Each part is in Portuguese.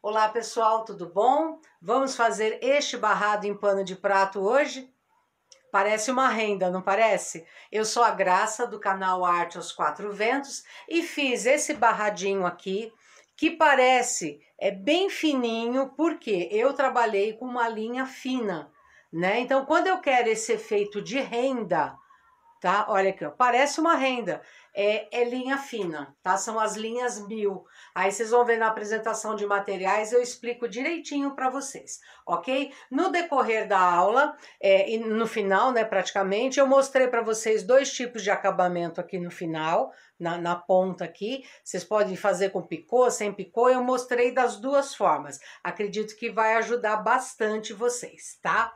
Olá pessoal, tudo bom? Vamos fazer este barrado em pano de prato hoje? Parece uma renda, não parece? Eu sou a Graça do canal Arte aos Quatro Ventos e fiz esse barradinho aqui que parece é bem fininho porque eu trabalhei com uma linha fina, né? Então quando eu quero esse efeito de renda, tá? Olha aqui, ó, parece uma renda é, é, linha fina, tá? São as linhas mil. Aí vocês vão ver na apresentação de materiais, eu explico direitinho para vocês, ok? No decorrer da aula, é, e no final, né, praticamente, eu mostrei para vocês dois tipos de acabamento aqui no final, na, na ponta aqui. Vocês podem fazer com picô, sem picô, eu mostrei das duas formas. Acredito que vai ajudar bastante vocês, tá?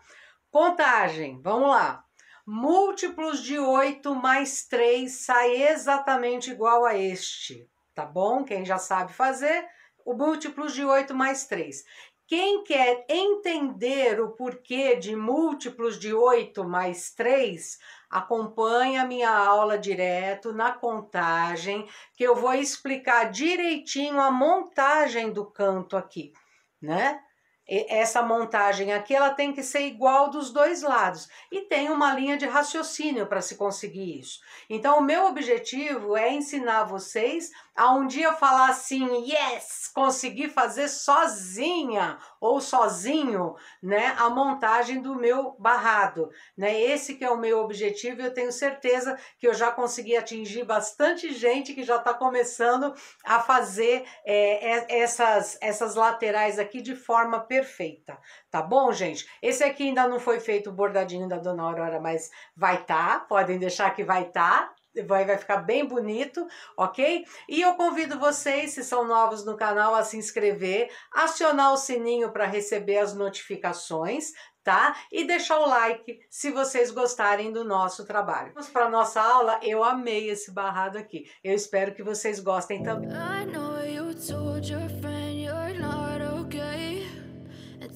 Contagem, vamos lá. Múltiplos de 8 mais 3 sai exatamente igual a este, tá bom? Quem já sabe fazer, o múltiplos de 8 mais 3. Quem quer entender o porquê de múltiplos de 8 mais 3, acompanha a minha aula direto na contagem, que eu vou explicar direitinho a montagem do canto aqui, né? essa montagem aqui ela tem que ser igual dos dois lados e tem uma linha de raciocínio para se conseguir isso. Então, o meu objetivo é ensinar vocês a um dia falar assim, yes, consegui fazer sozinha ou sozinho, né, a montagem do meu barrado, né? Esse que é o meu objetivo, eu tenho certeza que eu já consegui atingir bastante gente que já está começando a fazer é, é, essas essas laterais aqui de forma perfeita, tá bom, gente? Esse aqui ainda não foi feito o bordadinho da Dona Aurora, mas vai tá, podem deixar que vai tá, vai, vai ficar bem bonito, ok? E eu convido vocês, se são novos no canal, a se inscrever, acionar o sininho para receber as notificações, tá? E deixar o like se vocês gostarem do nosso trabalho. Vamos para nossa aula. Eu amei esse barrado aqui. Eu espero que vocês gostem também.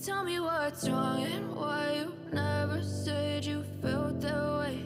Tell me what's wrong and why you never said you felt that way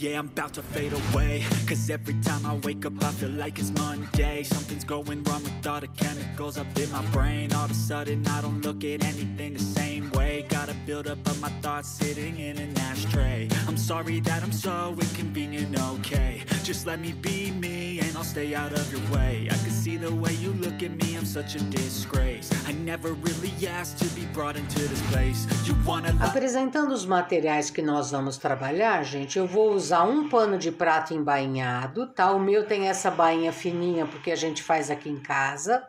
Yeah, I'm about to fade away Cause every time I wake up I feel like it's Monday Something's going wrong with all the chemicals up in my brain All of a sudden I don't look at anything the same way Gotta build up of my thoughts sitting in an ashtray I'm sorry that I'm so inconvenient, okay Just let me be me and I'll stay out of your way I can see the way you look at me, I'm such a disgrace I never really asked to be brought into this place You wanna... Apresentando os materiais que nós vamos trabalhar, gente, eu vou usar um pano de prato embainhado, tá? O meu tem essa bainha fininha porque a gente faz aqui em casa.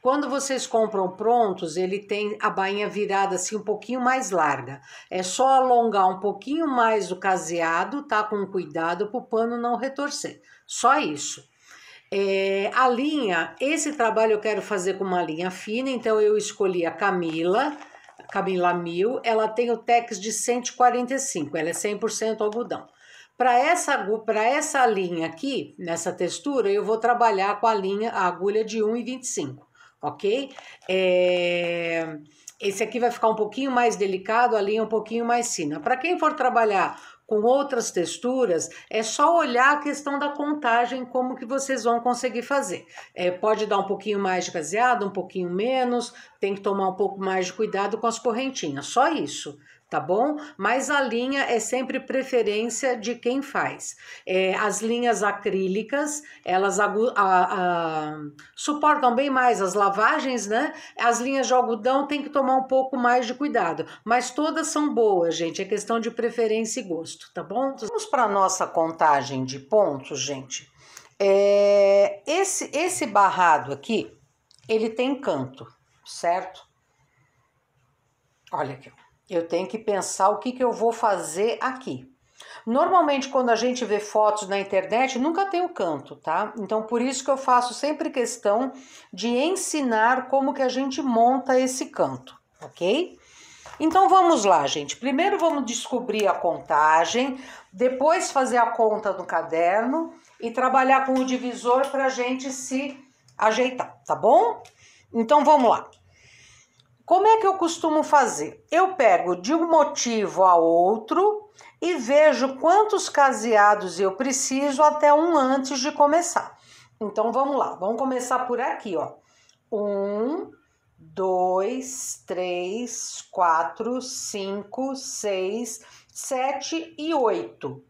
Quando vocês compram prontos, ele tem a bainha virada assim um pouquinho mais larga. É só alongar um pouquinho mais o caseado, tá? Com cuidado para o pano não retorcer. Só isso. É, a linha, esse trabalho eu quero fazer com uma linha fina, então eu escolhi a Camila, Camila Mil, ela tem o Tex de 145, ela é 100% algodão. Para essa, para essa linha aqui, nessa textura, eu vou trabalhar com a linha, a agulha de 1,25, ok? É... Esse aqui vai ficar um pouquinho mais delicado, a linha um pouquinho mais fina. Para quem for trabalhar com outras texturas, é só olhar a questão da contagem, como que vocês vão conseguir fazer. É, pode dar um pouquinho mais de caseado, um pouquinho menos, tem que tomar um pouco mais de cuidado com as correntinhas, só isso tá bom? Mas a linha é sempre preferência de quem faz. É, as linhas acrílicas, elas a, a, suportam bem mais as lavagens, né? As linhas de algodão tem que tomar um pouco mais de cuidado, mas todas são boas, gente. É questão de preferência e gosto, tá bom? Vamos para nossa contagem de pontos, gente. É, esse, esse barrado aqui, ele tem canto, certo? Olha aqui, ó. Eu tenho que pensar o que, que eu vou fazer aqui. Normalmente, quando a gente vê fotos na internet, nunca tem o canto, tá? Então, por isso que eu faço sempre questão de ensinar como que a gente monta esse canto, ok? Então, vamos lá, gente. Primeiro, vamos descobrir a contagem, depois fazer a conta no caderno e trabalhar com o divisor para a gente se ajeitar, tá bom? Então, vamos lá. Como é que eu costumo fazer? Eu pego de um motivo a outro e vejo quantos caseados eu preciso até um antes de começar. Então vamos lá, vamos começar por aqui, ó. Um, dois, três, quatro, cinco, seis, sete e oito.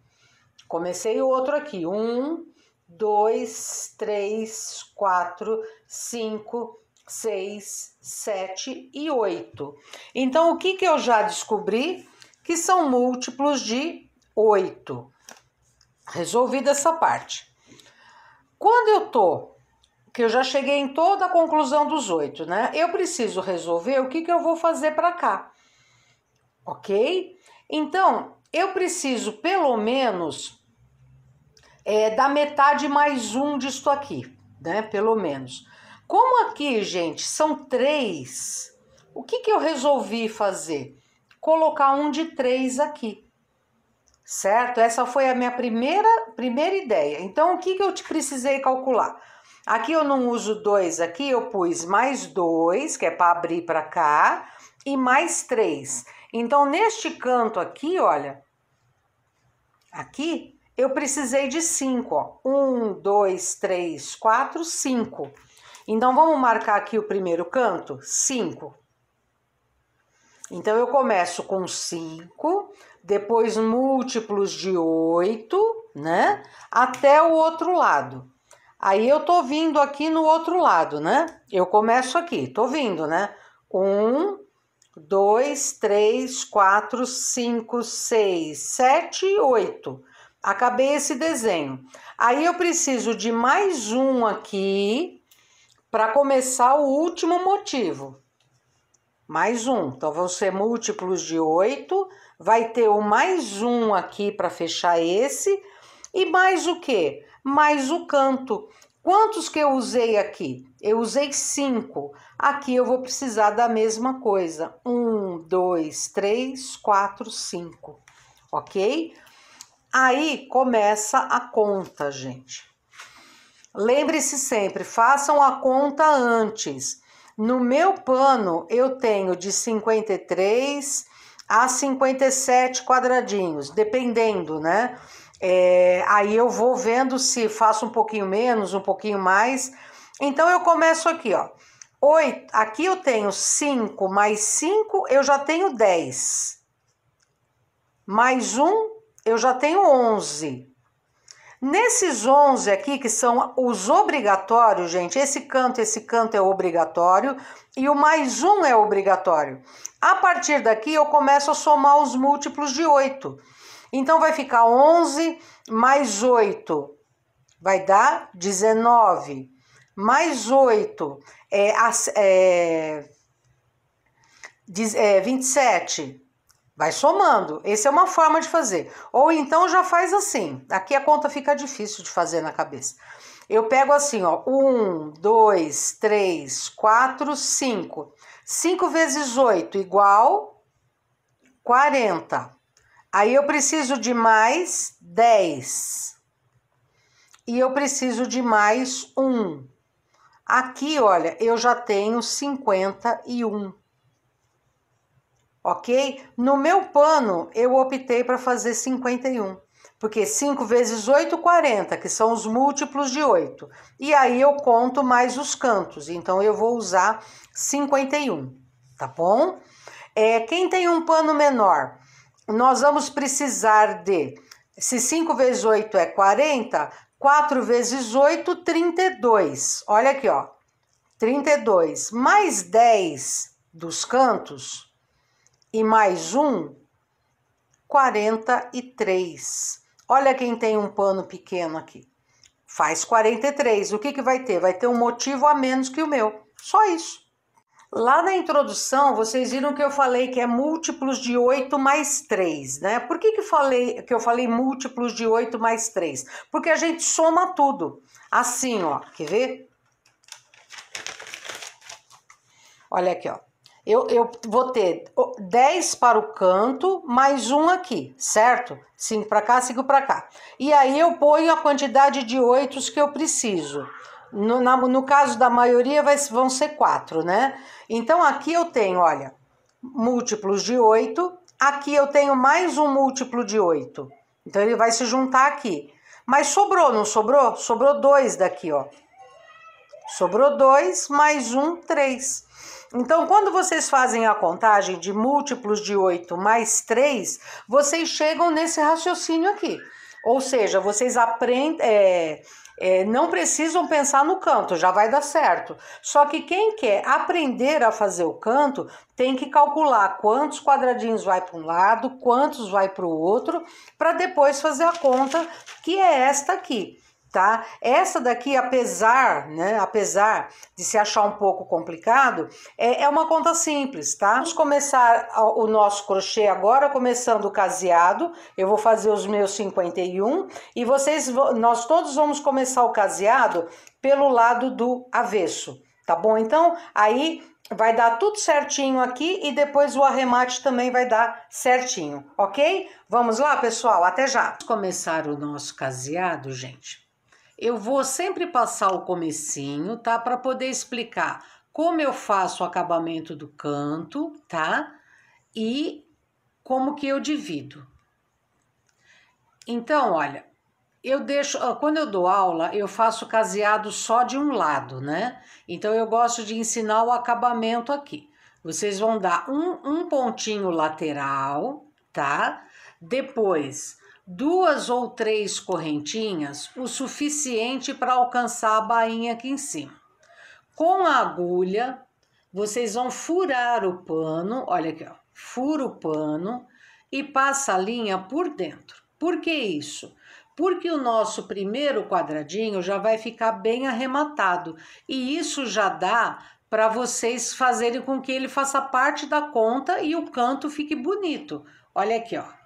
Comecei outro aqui. Um, dois, três, quatro, cinco, seis, 7 e 8. Então, o que, que eu já descobri? Que são múltiplos de 8. Resolvida essa parte. Quando eu tô, que eu já cheguei em toda a conclusão dos oito, né? Eu preciso resolver o que, que eu vou fazer para cá, ok? Então, eu preciso pelo menos é, da metade mais um disto aqui, né? Pelo menos. Como aqui, gente, são três, o que, que eu resolvi fazer? Colocar um de três aqui, certo? Essa foi a minha primeira, primeira ideia. Então, o que, que eu te precisei calcular? Aqui eu não uso dois, aqui eu pus mais dois, que é para abrir para cá, e mais três. Então, neste canto aqui, olha, aqui, eu precisei de cinco, ó. Um, dois, três, quatro, cinco. Então vamos marcar aqui o primeiro canto, 5. Então eu começo com 5, depois múltiplos de 8, né? Até o outro lado. Aí eu tô vindo aqui no outro lado, né? Eu começo aqui, tô vindo, né? Um, dois, três, quatro, cinco, seis, sete, oito. Acabei esse desenho. Aí eu preciso de mais um aqui, para começar, o último motivo. Mais um. Então, vão ser múltiplos de oito. Vai ter o mais um aqui para fechar esse. E mais o quê? Mais o canto. Quantos que eu usei aqui? Eu usei cinco. Aqui eu vou precisar da mesma coisa. Um, dois, três, quatro, cinco. Ok? Aí começa a conta, gente. Lembre-se sempre, façam a conta antes. No meu pano eu tenho de 53 a 57 quadradinhos, dependendo, né? É, aí eu vou vendo se faço um pouquinho menos, um pouquinho mais. Então eu começo aqui, ó. Oito, aqui eu tenho 5 mais 5, eu já tenho 10. Mais um, eu já tenho 11. Nesses 11 aqui, que são os obrigatórios, gente, esse canto, esse canto é obrigatório e o mais um é obrigatório. A partir daqui, eu começo a somar os múltiplos de 8. Então, vai ficar 11 mais 8, vai dar 19. Mais 8 é, é, é 27 Vai somando. Essa é uma forma de fazer. Ou então já faz assim. Aqui a conta fica difícil de fazer na cabeça. Eu pego assim, ó, 1, 2, 3, 4, 5. 5 vezes 8 igual 40. Aí eu preciso de mais 10. E eu preciso de mais 1. Aqui, olha, eu já tenho 51 ok? No meu pano, eu optei para fazer 51, porque 5 vezes 8, 40, que são os múltiplos de 8. E aí eu conto mais os cantos, então eu vou usar 51, tá bom? É, quem tem um pano menor, nós vamos precisar de, se 5 vezes 8 é 40, 4 vezes 8, 32. Olha aqui, ó. 32 mais 10 dos cantos, e mais um, 43. Olha quem tem um pano pequeno aqui. Faz 43. O que, que vai ter? Vai ter um motivo a menos que o meu. Só isso. Lá na introdução, vocês viram que eu falei que é múltiplos de 8 mais 3, né? Por que, que, falei, que eu falei múltiplos de 8 mais 3? Porque a gente soma tudo. Assim, ó. Quer ver? Olha aqui, ó eu, eu vou ter 10 para o canto, mais um aqui, certo? 5 para cá, 5 para cá. E aí eu ponho a quantidade de 8 que eu preciso. No, na, no caso da maioria, vai, vão ser 4, né? Então aqui eu tenho, olha, múltiplos de 8. Aqui eu tenho mais um múltiplo de 8. Então ele vai se juntar aqui. Mas sobrou, não sobrou? Sobrou 2 daqui, ó. Sobrou 2, mais um, 3. 3. Então, quando vocês fazem a contagem de múltiplos de 8 mais 3, vocês chegam nesse raciocínio aqui. Ou seja, vocês aprendem. É, é, não precisam pensar no canto, já vai dar certo. Só que quem quer aprender a fazer o canto tem que calcular quantos quadradinhos vai para um lado, quantos vai para o outro, para depois fazer a conta, que é esta aqui tá? Essa daqui, apesar, né, apesar de se achar um pouco complicado, é, é uma conta simples, tá? Vamos começar o nosso crochê agora, começando o caseado, eu vou fazer os meus 51, e vocês, nós todos vamos começar o caseado pelo lado do avesso, tá bom? Então, aí... Vai dar tudo certinho aqui e depois o arremate também vai dar certinho, ok? Vamos lá, pessoal? Até já! Vamos começar o nosso caseado, gente. Eu vou sempre passar o comecinho, tá? Para poder explicar como eu faço o acabamento do canto, tá? E como que eu divido. Então, olha, eu deixo, ah, quando eu dou aula, eu faço caseado só de um lado, né? Então eu gosto de ensinar o acabamento aqui. Vocês vão dar um, um pontinho lateral, tá? Depois duas ou três correntinhas, o suficiente para alcançar a bainha aqui em cima. Com a agulha, vocês vão furar o pano, olha aqui, ó, fura o pano e passa a linha por dentro. Por que isso? Porque o nosso primeiro quadradinho já vai ficar bem arrematado e isso já dá para vocês fazerem com que ele faça parte da conta e o canto fique bonito. Olha aqui, ó.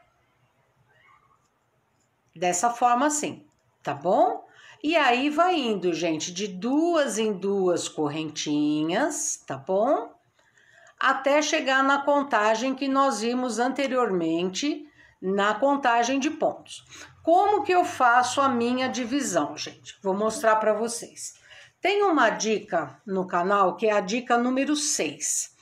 Dessa forma assim, tá bom? E aí vai indo, gente, de duas em duas correntinhas, tá bom? Até chegar na contagem que nós vimos anteriormente, na contagem de pontos. Como que eu faço a minha divisão, gente? Vou mostrar para vocês. Tem uma dica no canal que é a dica número 6.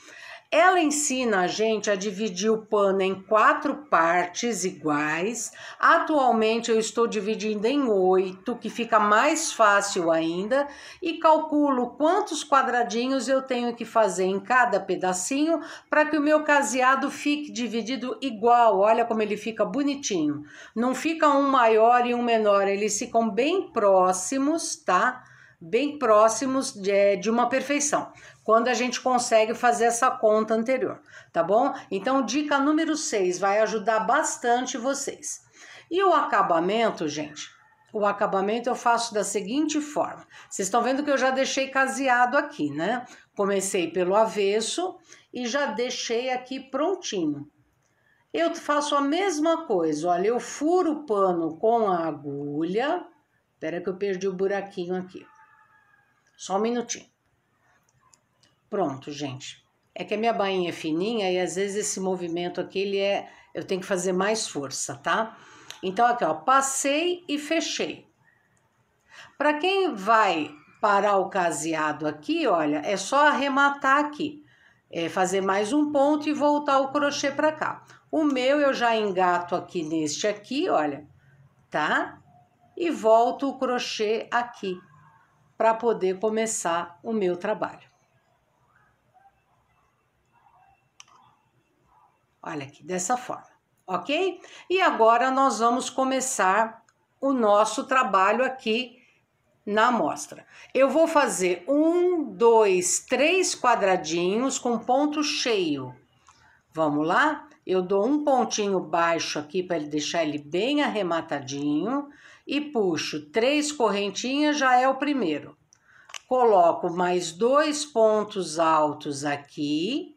Ela ensina a gente a dividir o pano em quatro partes iguais. Atualmente eu estou dividindo em oito, que fica mais fácil ainda, e calculo quantos quadradinhos eu tenho que fazer em cada pedacinho para que o meu caseado fique dividido igual. Olha como ele fica bonitinho. Não fica um maior e um menor, eles ficam bem próximos, tá? bem próximos de, é, de uma perfeição, quando a gente consegue fazer essa conta anterior, tá bom? Então, dica número 6 vai ajudar bastante vocês. E o acabamento, gente? O acabamento eu faço da seguinte forma. Vocês estão vendo que eu já deixei caseado aqui, né? Comecei pelo avesso e já deixei aqui prontinho. Eu faço a mesma coisa, olha, eu furo o pano com a agulha. Espera que eu perdi o buraquinho aqui. Só um minutinho. Pronto, gente. É que a minha bainha é fininha e às vezes esse movimento aqui ele é, eu tenho que fazer mais força, tá? Então aqui, ó, passei e fechei. Para quem vai parar o caseado aqui, olha, é só arrematar aqui. É fazer mais um ponto e voltar o crochê para cá. O meu eu já engato aqui neste aqui, olha, tá? E volto o crochê aqui para poder começar o meu trabalho. Olha aqui, dessa forma, ok? E agora nós vamos começar o nosso trabalho aqui na amostra. Eu vou fazer um, dois, três quadradinhos com ponto cheio. Vamos lá? Eu dou um pontinho baixo aqui para ele deixar ele bem arrematadinho e puxo três correntinhas, já é o primeiro. Coloco mais dois pontos altos aqui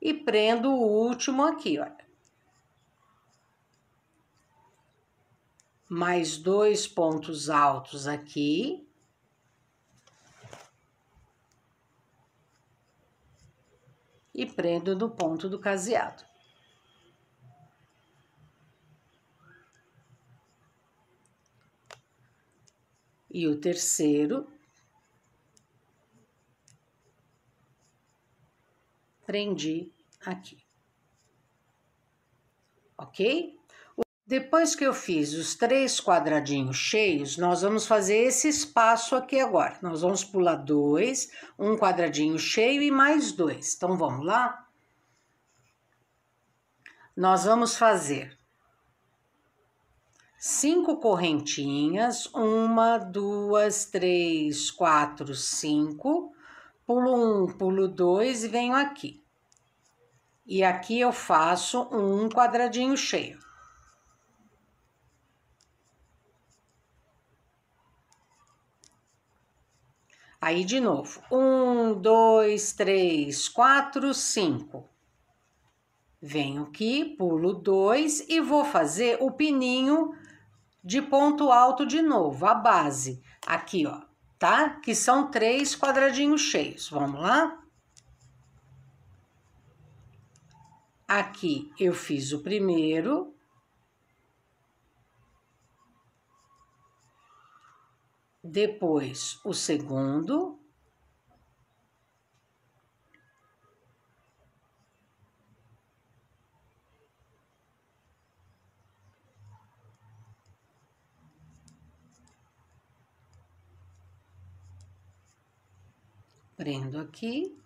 e prendo o último aqui, olha. Mais dois pontos altos aqui. E prendo no ponto do caseado. e o terceiro prendi aqui. Ok? Depois que eu fiz os três quadradinhos cheios, nós vamos fazer esse espaço aqui agora. Nós vamos pular dois, um quadradinho cheio e mais dois. Então, vamos lá? Nós vamos fazer cinco correntinhas, uma, duas, três, quatro, cinco, pulo um, pulo dois e venho aqui. E aqui eu faço um quadradinho cheio. Aí de novo, um, dois, três, quatro, cinco. Venho aqui, pulo dois e vou fazer o pininho de ponto alto de novo, a base, aqui, ó, tá? Que são três quadradinhos cheios. Vamos lá? Aqui eu fiz o primeiro. Depois o segundo. prendo aqui,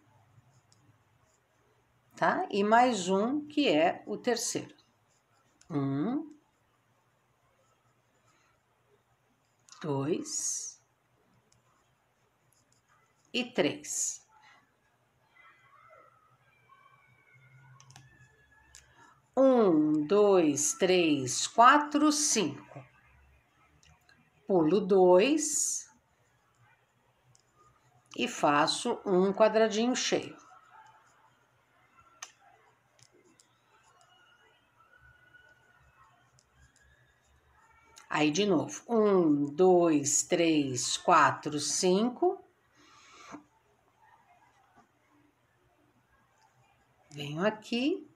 tá? E mais um que é o terceiro. Um, dois e três. Um, dois, três, quatro, cinco. Pulo dois e faço um quadradinho cheio. Aí de novo, um, dois, três, quatro, cinco. Venho aqui,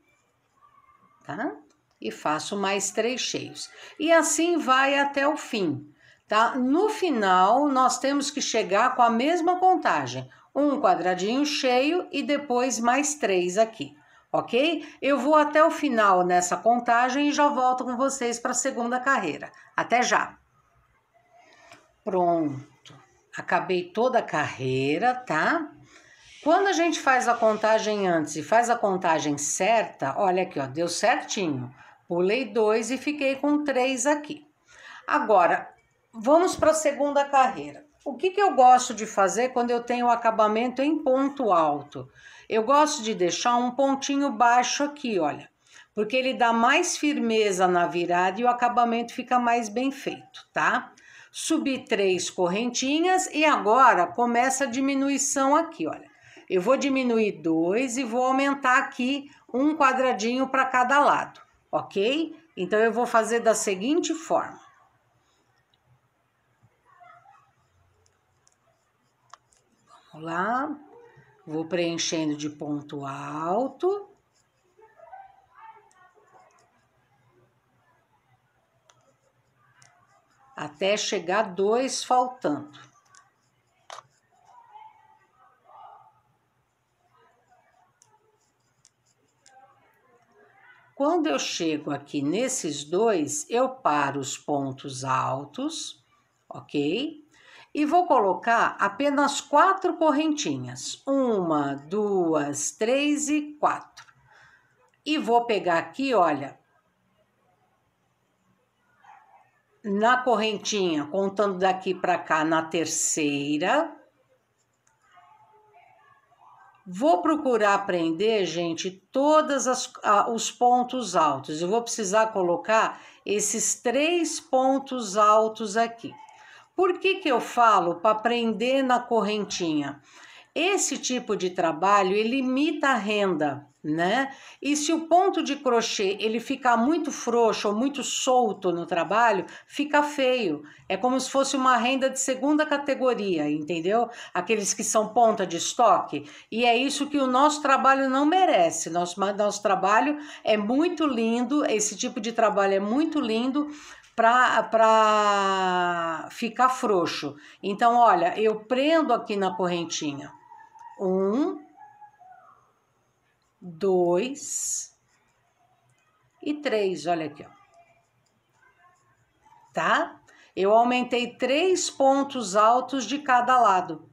tá? E faço mais três cheios. E assim vai até o fim. Tá? No final, nós temos que chegar com a mesma contagem. Um quadradinho cheio e depois mais três aqui, ok? Eu vou até o final nessa contagem e já volto com vocês para a segunda carreira. Até já! Pronto, acabei toda a carreira, tá? Quando a gente faz a contagem antes e faz a contagem certa, olha aqui, ó, deu certinho. Pulei dois e fiquei com três aqui. Agora, Vamos para a segunda carreira. O que, que eu gosto de fazer quando eu tenho o acabamento em ponto alto? Eu gosto de deixar um pontinho baixo aqui, olha, porque ele dá mais firmeza na virada e o acabamento fica mais bem feito, tá? Subi três correntinhas e agora começa a diminuição aqui, olha. Eu vou diminuir dois e vou aumentar aqui um quadradinho para cada lado, ok? Então, eu vou fazer da seguinte forma. lá vou preenchendo de ponto alto. Até chegar dois faltando. Quando eu chego aqui nesses dois, eu paro os pontos altos, ok? e vou colocar apenas quatro correntinhas. Uma, duas, três e quatro. E vou pegar aqui, olha, na correntinha, contando daqui para cá na terceira. Vou procurar prender, gente, todos os pontos altos. Eu vou precisar colocar esses três pontos altos aqui. Por que, que eu falo para prender na correntinha? Esse tipo de trabalho ele imita a renda, né? E se o ponto de crochê ele ficar muito frouxo ou muito solto no trabalho, fica feio. É como se fosse uma renda de segunda categoria, entendeu? Aqueles que são ponta de estoque. E é isso que o nosso trabalho não merece. Nosso, nosso trabalho é muito lindo, esse tipo de trabalho é muito lindo, para ficar frouxo. Então, olha, eu prendo aqui na correntinha. Um, dois e três, olha aqui, ó. Tá? Eu aumentei três pontos altos de cada lado,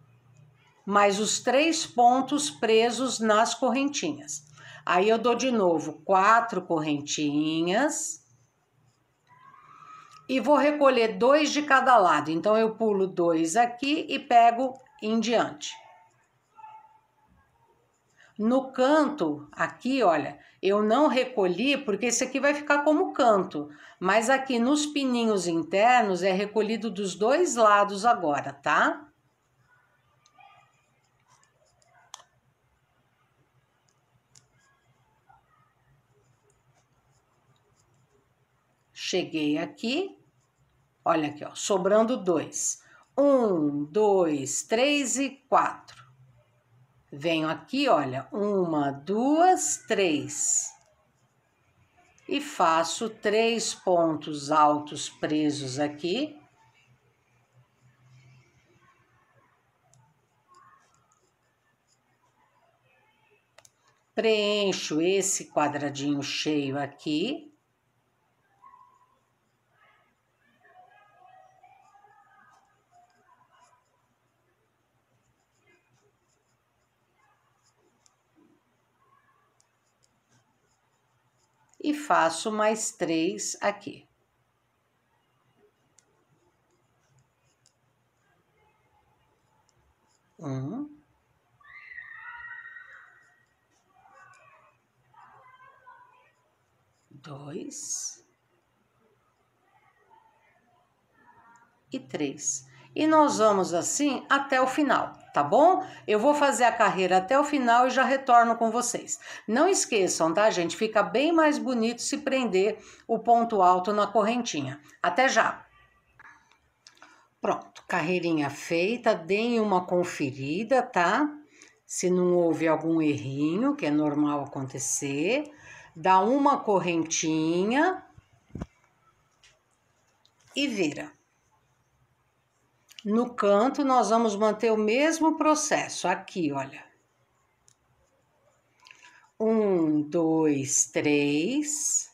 mais os três pontos presos nas correntinhas. Aí eu dou de novo quatro correntinhas e vou recolher dois de cada lado. Então, eu pulo dois aqui e pego em diante. No canto, aqui, olha, eu não recolhi porque esse aqui vai ficar como canto, mas aqui nos pininhos internos é recolhido dos dois lados agora, tá? Cheguei aqui, Olha aqui, ó, sobrando dois. Um, dois, três e quatro. Venho aqui, olha, uma, duas, três. E faço três pontos altos presos aqui. Preencho esse quadradinho cheio aqui. faço mais três aqui. Um. Dois. E três e nós vamos assim até o final, tá bom? Eu vou fazer a carreira até o final e já retorno com vocês. Não esqueçam, tá, gente? Fica bem mais bonito se prender o ponto alto na correntinha. Até já! Pronto, carreirinha feita, deem uma conferida, tá? Se não houve algum errinho, que é normal acontecer, dá uma correntinha e vira. No canto, nós vamos manter o mesmo processo. Aqui, olha. Um, dois, três.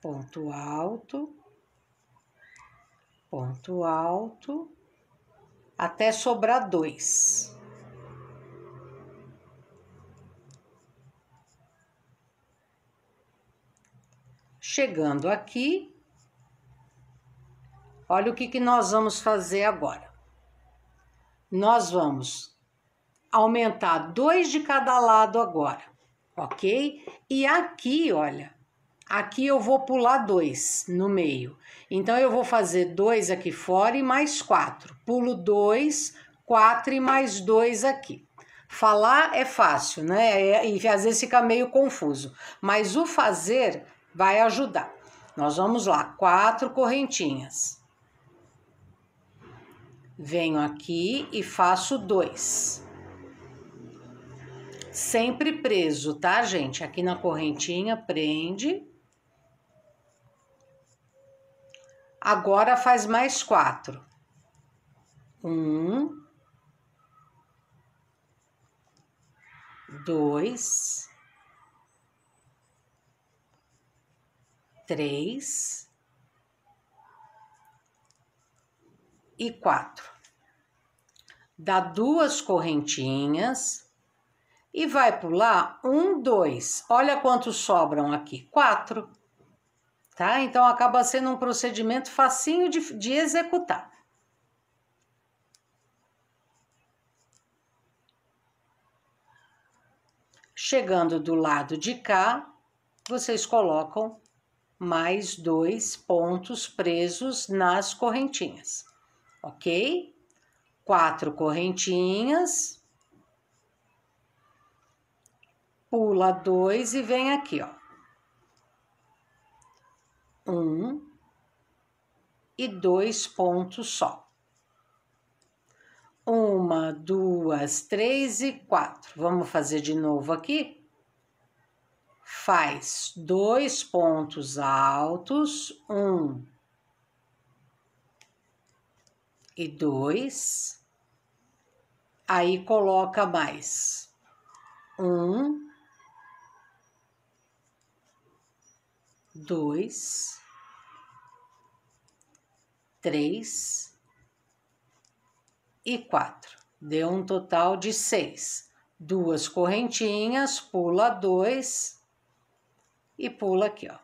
Ponto alto. Ponto alto. Até sobrar dois. Chegando aqui, olha o que, que nós vamos fazer agora. Nós vamos aumentar dois de cada lado agora, ok? E aqui, olha, aqui eu vou pular dois no meio. Então, eu vou fazer dois aqui fora e mais quatro. Pulo dois, quatro e mais dois aqui. Falar é fácil, né? É, e às vezes fica meio confuso. Mas o fazer vai ajudar. Nós vamos lá, quatro correntinhas. Venho aqui e faço dois. Sempre preso, tá, gente? Aqui na correntinha, prende. Agora faz mais quatro. Um. Dois. três e quatro. Dá duas correntinhas e vai pular um, dois. Olha quantos sobram aqui, quatro. Tá? Então acaba sendo um procedimento facinho de, de executar. Chegando do lado de cá, vocês colocam mais dois pontos presos nas correntinhas, ok? Quatro correntinhas, pula dois e vem aqui, ó. Um e dois pontos só. Uma, duas, três e quatro. Vamos fazer de novo aqui? faz dois pontos altos, um e dois, aí coloca mais um, dois, três e quatro. Deu um total de seis. Duas correntinhas, pula dois e pula aqui, ó.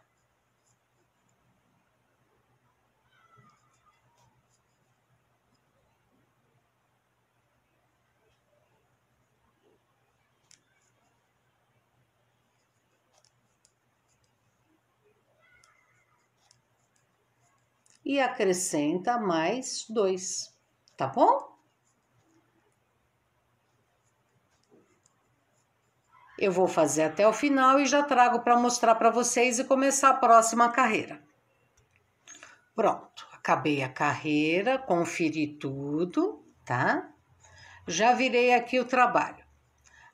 E acrescenta mais dois, tá bom? Eu vou fazer até o final e já trago para mostrar para vocês e começar a próxima carreira. Pronto, acabei a carreira, conferi tudo, tá? Já virei aqui o trabalho.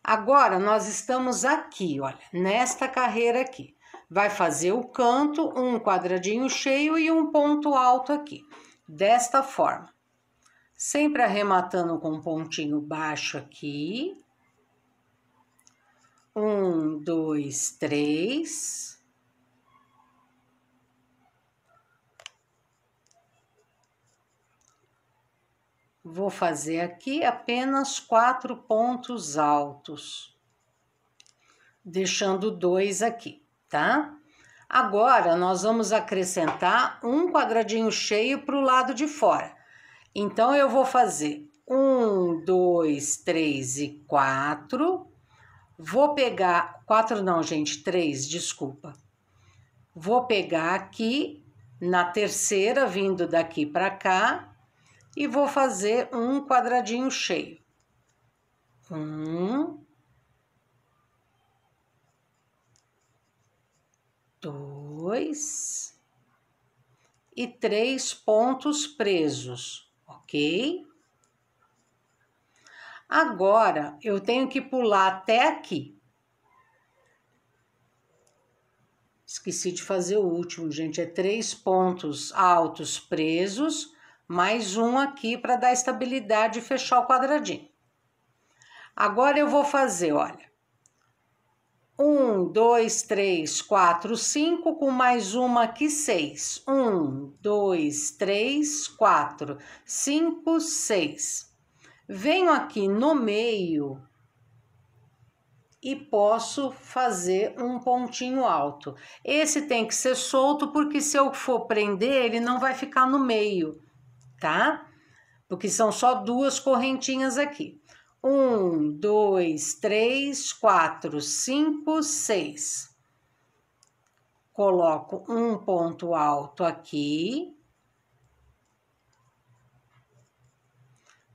Agora nós estamos aqui, olha, nesta carreira aqui. Vai fazer o canto, um quadradinho cheio e um ponto alto aqui, desta forma. Sempre arrematando com um pontinho baixo aqui, um, dois, três. Vou fazer aqui apenas quatro pontos altos, deixando dois aqui, tá? Agora, nós vamos acrescentar um quadradinho cheio para o lado de fora. Então, eu vou fazer um, dois, três e quatro Vou pegar. Quatro não, gente, três, desculpa. Vou pegar aqui na terceira, vindo daqui para cá, e vou fazer um quadradinho cheio. Um. Dois. E três pontos presos, ok? Agora eu tenho que pular até aqui. Esqueci de fazer o último, gente. É três pontos altos presos, mais um aqui para dar estabilidade e fechar o quadradinho. Agora eu vou fazer, olha. Um, dois, três, quatro, cinco, com mais uma aqui, seis. Um, dois, três, quatro, cinco, seis. Venho aqui no meio e posso fazer um pontinho alto. Esse tem que ser solto, porque se eu for prender, ele não vai ficar no meio, tá? Porque são só duas correntinhas aqui. Um, dois, três, quatro, cinco, seis. Coloco um ponto alto aqui,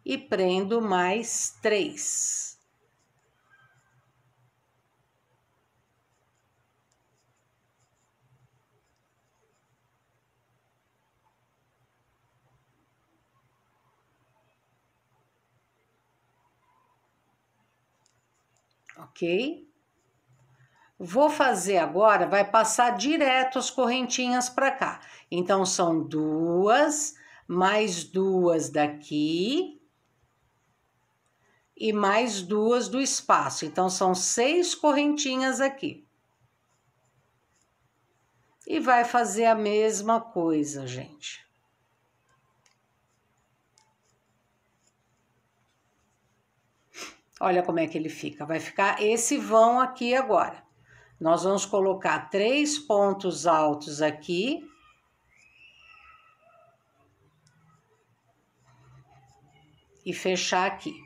e prendo mais três. Ok? Vou fazer agora, vai passar direto as correntinhas para cá. Então, são duas, mais duas daqui, e mais duas do espaço. Então, são seis correntinhas aqui. E vai fazer a mesma coisa, gente. Olha como é que ele fica. Vai ficar esse vão aqui agora. Nós vamos colocar três pontos altos aqui. E fechar aqui.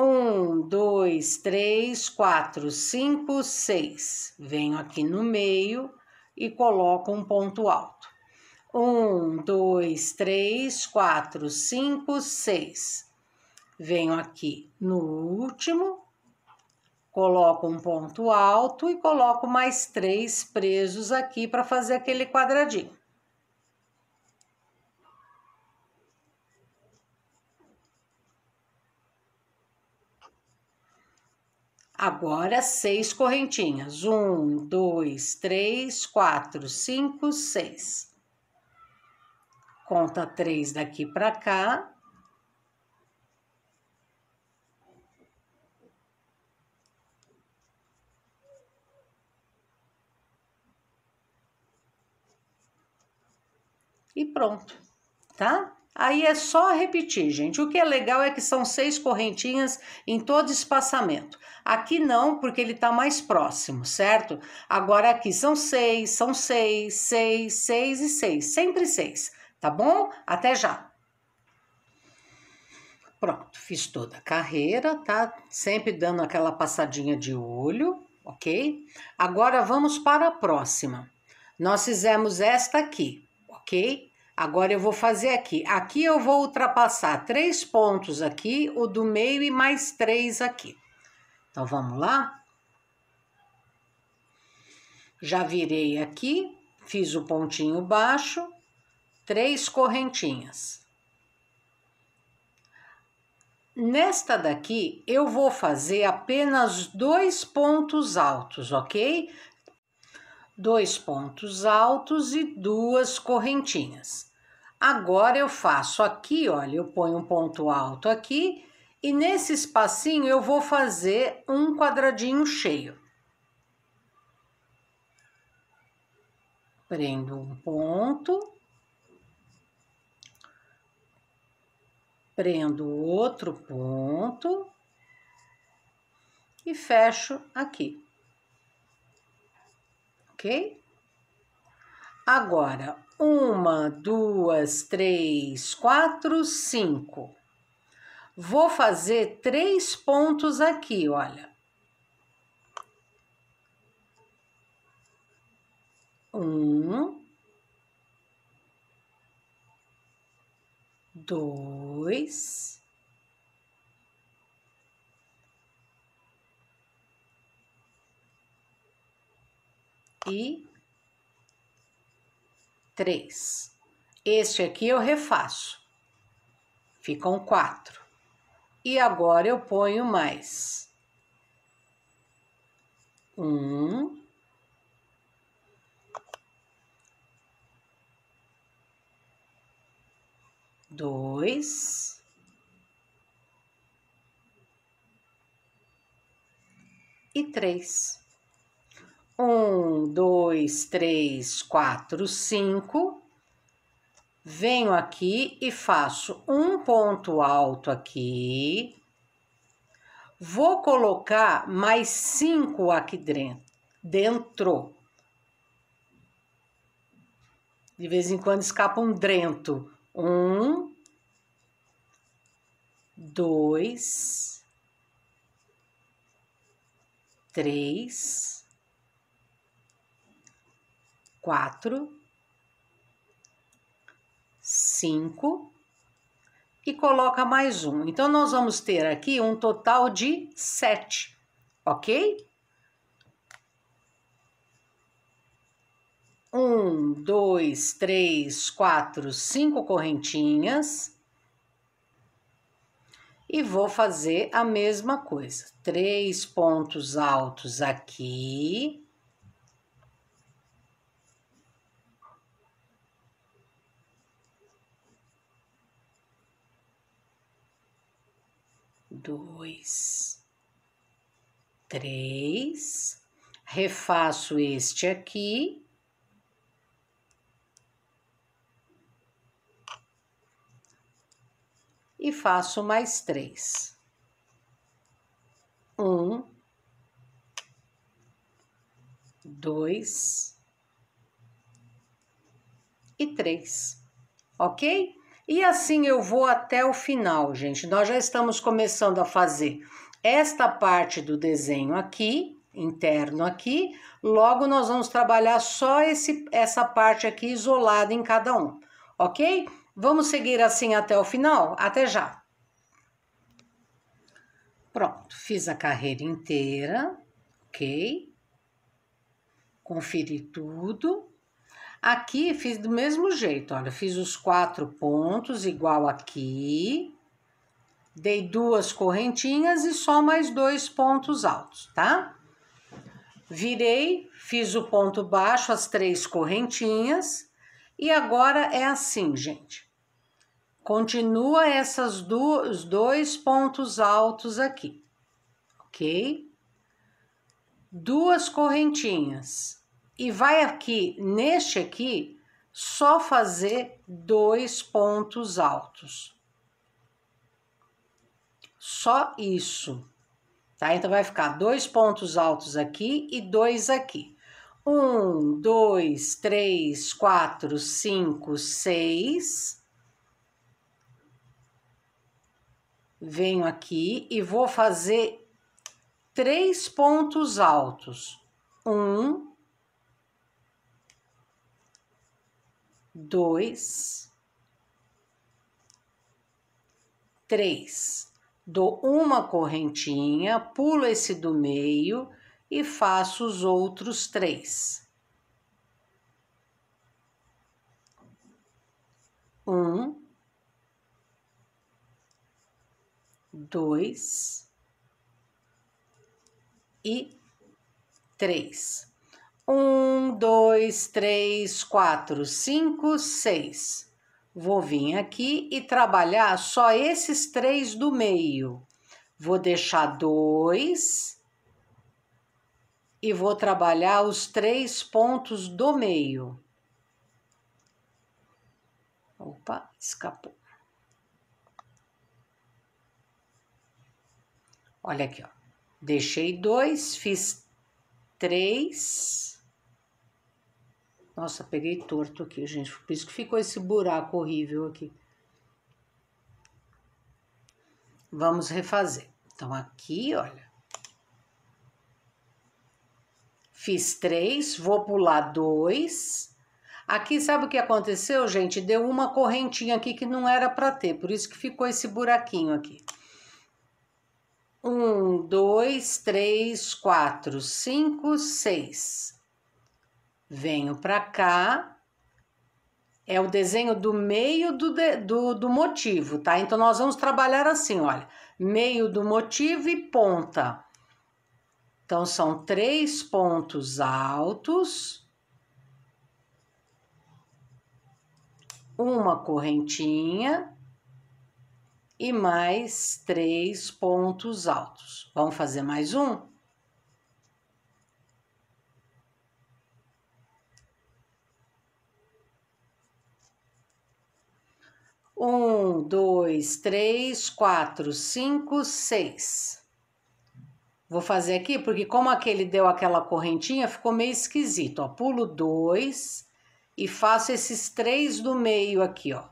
Um, dois, três, quatro, cinco, seis. Venho aqui no meio e coloco um ponto alto. Um, dois, três, quatro, cinco, seis. Venho aqui no último, coloco um ponto alto e coloco mais três presos aqui para fazer aquele quadradinho. Agora, seis correntinhas. Um, dois, três, quatro, cinco, seis. Conta três daqui para cá. E pronto, tá? Aí é só repetir, gente. O que é legal é que são seis correntinhas em todo espaçamento. Aqui não, porque ele está mais próximo, certo? Agora aqui são seis, são seis, seis, seis e seis. Sempre seis, tá bom? Até já! Pronto, fiz toda a carreira, tá? Sempre dando aquela passadinha de olho, ok? Agora vamos para a próxima. Nós fizemos esta aqui, ok? Agora eu vou fazer aqui. Aqui eu vou ultrapassar três pontos aqui, o do meio e mais três aqui. Então, vamos lá? Já virei aqui, fiz o pontinho baixo, três correntinhas. Nesta daqui, eu vou fazer apenas dois pontos altos, ok? Dois pontos altos e duas correntinhas. Agora eu faço aqui, olha, eu ponho um ponto alto aqui e nesse espacinho eu vou fazer um quadradinho cheio. Prendo um ponto. Prendo outro ponto. E fecho aqui. Ok? Agora, uma, duas, três, quatro, cinco. Vou fazer três pontos aqui, olha. Um, dois, e três. Este aqui eu refaço. Ficam quatro. E agora eu ponho mais. Um. Dois. E três. Um, dois, três, quatro, cinco. Venho aqui e faço um ponto alto aqui. Vou colocar mais cinco aqui dentro. De vez em quando escapa um drento. Um, dois, três quatro, cinco e coloca mais um. Então, nós vamos ter aqui um total de sete, ok? Um, dois, três, quatro, cinco correntinhas. E vou fazer a mesma coisa. Três pontos altos aqui dois, três, refaço este aqui. E faço mais três. Um, dois e três, ok? E assim eu vou até o final, gente. Nós já estamos começando a fazer esta parte do desenho aqui, interno aqui. Logo, nós vamos trabalhar só esse, essa parte aqui isolada em cada um, ok? Vamos seguir assim até o final? Até já! Pronto, fiz a carreira inteira, ok? Conferi tudo. Aqui fiz do mesmo jeito, olha, fiz os quatro pontos igual aqui, dei duas correntinhas e só mais dois pontos altos, tá? Virei, fiz o ponto baixo, as três correntinhas, e agora é assim, gente. Continua essas duas, dois pontos altos aqui, ok? Duas correntinhas e vai aqui, neste aqui, só fazer dois pontos altos. Só isso. Tá? Então, vai ficar dois pontos altos aqui e dois aqui. Um, dois, três, quatro, cinco, seis. Venho aqui e vou fazer três pontos altos. Um, dois, três. Dou uma correntinha, pulo esse do meio e faço os outros três. Um, dois e três um, dois, três, quatro, cinco, seis. Vou vir aqui e trabalhar só esses três do meio. Vou deixar dois e vou trabalhar os três pontos do meio. Opa, escapou. Olha aqui, ó. Deixei dois, fiz três nossa, peguei torto aqui, gente. Por isso que ficou esse buraco horrível aqui. Vamos refazer. Então, aqui, olha. Fiz três, vou pular dois. Aqui, sabe o que aconteceu, gente? Deu uma correntinha aqui que não era para ter, por isso que ficou esse buraquinho aqui. Um, dois, três, quatro, cinco, seis venho para cá, é o desenho do meio do, de, do, do, motivo, tá? Então, nós vamos trabalhar assim, olha, meio do motivo e ponta. Então, são três pontos altos, uma correntinha e mais três pontos altos. Vamos fazer mais um? Um, dois, três, quatro, cinco, seis. Vou fazer aqui porque, como aquele deu aquela correntinha, ficou meio esquisito. Ó, pulo dois e faço esses três do meio aqui, ó.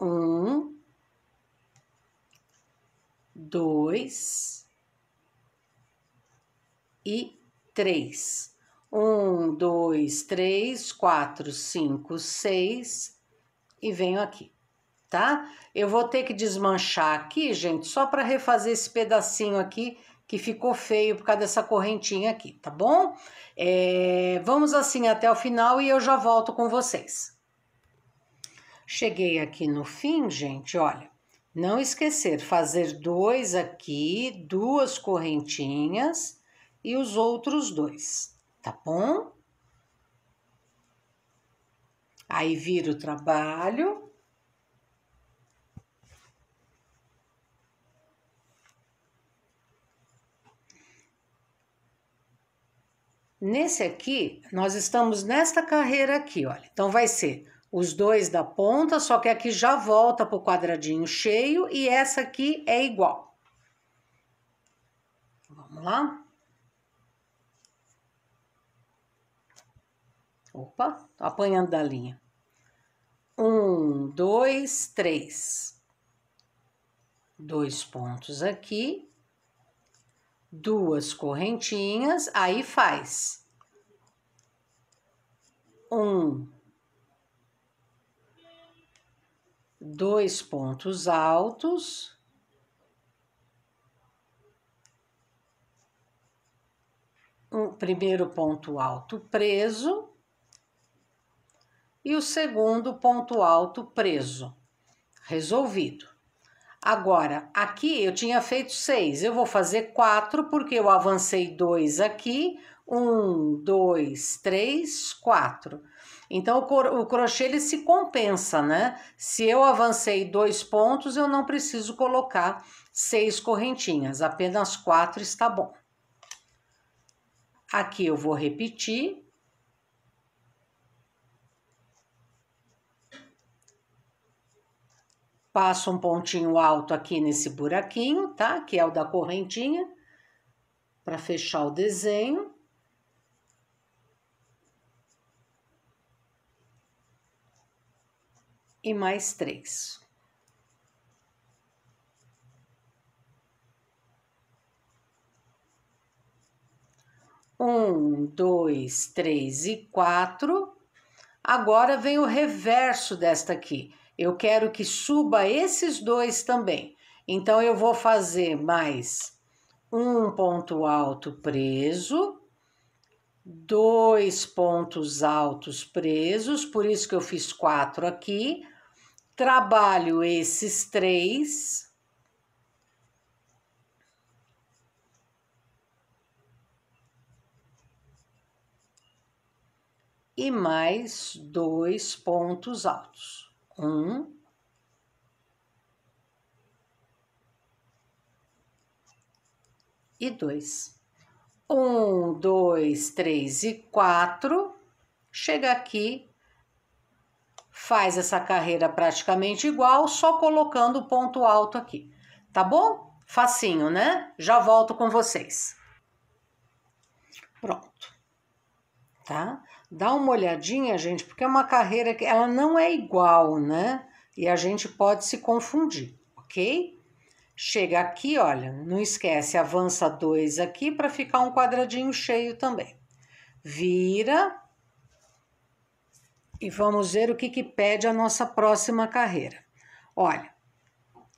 Um, dois e três. Um, dois, três, quatro, cinco, seis e venho aqui, tá? Eu vou ter que desmanchar aqui, gente, só para refazer esse pedacinho aqui que ficou feio por causa dessa correntinha aqui, tá bom? É, vamos assim até o final e eu já volto com vocês. Cheguei aqui no fim, gente, olha. Não esquecer, fazer dois aqui, duas correntinhas e os outros dois, tá bom? Aí vira o trabalho. Nesse aqui, nós estamos nesta carreira aqui, olha. Então, vai ser os dois da ponta, só que aqui já volta para o quadradinho cheio e essa aqui é igual. Vamos lá? Opa, apanhando da linha. Um, dois, três. Dois pontos aqui. Duas correntinhas, aí faz. Um. Dois pontos altos. um primeiro ponto alto preso, e o segundo ponto alto preso. Resolvido. Agora, aqui eu tinha feito seis, eu vou fazer quatro porque eu avancei dois aqui, um, dois, três, quatro. Então, o, crochê ele se compensa, né? Se eu avancei dois pontos, eu não preciso colocar seis correntinhas, apenas quatro está bom. Aqui eu vou repetir Passo um pontinho alto aqui nesse buraquinho, tá? Que é o da correntinha, para fechar o desenho. E mais três. Um, dois, três e quatro. Agora vem o reverso desta aqui. Eu quero que suba esses dois também. Então eu vou fazer mais um ponto alto preso, dois pontos altos presos, por isso que eu fiz quatro aqui. Trabalho esses três. e mais dois pontos altos um e dois. Um, dois, três e quatro. Chega aqui, faz essa carreira praticamente igual, só colocando o ponto alto aqui. Tá bom? Facinho, né? Já volto com vocês. Pronto. Tá? Dá uma olhadinha, gente, porque é uma carreira que ela não é igual, né? E a gente pode se confundir, ok? Chega aqui, olha, não esquece, avança dois aqui para ficar um quadradinho cheio também. Vira e vamos ver o que, que pede a nossa próxima carreira. Olha,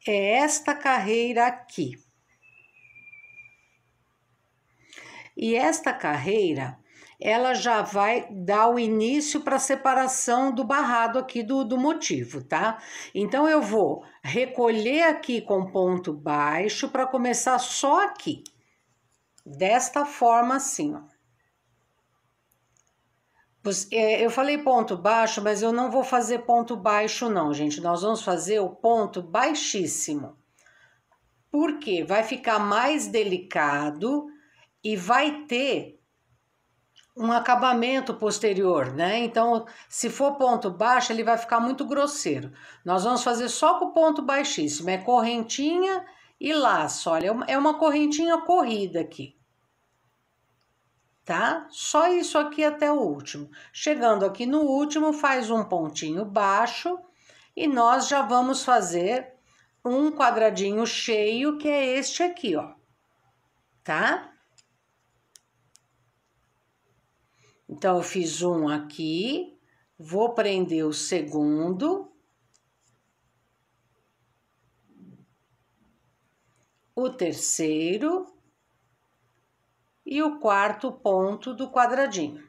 é esta carreira aqui. E esta carreira ela já vai dar o início para a separação do barrado aqui do, do motivo, tá? Então, eu vou recolher aqui com ponto baixo para começar só aqui, desta forma assim, ó. É, eu falei ponto baixo, mas eu não vou fazer ponto baixo, não, gente. Nós vamos fazer o ponto baixíssimo. Porque vai ficar mais delicado e vai ter um acabamento posterior, né? Então, se for ponto baixo, ele vai ficar muito grosseiro. Nós vamos fazer só com o ponto baixíssimo, é correntinha e laço. Olha, é, é uma correntinha corrida aqui, tá? Só isso aqui até o último. Chegando aqui no último, faz um pontinho baixo e nós já vamos fazer um quadradinho cheio, que é este aqui, ó, tá? Então, eu fiz um aqui, vou prender o segundo. O terceiro e o quarto ponto do quadradinho.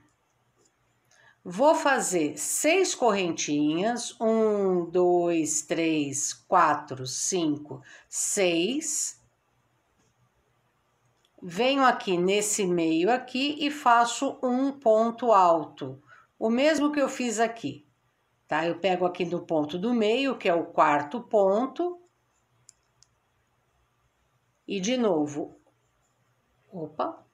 Vou fazer seis correntinhas, um, dois, três, quatro, cinco, seis venho aqui nesse meio aqui e faço um ponto alto, o mesmo que eu fiz aqui, tá? Eu pego aqui do ponto do meio, que é o quarto ponto, e de novo, opa,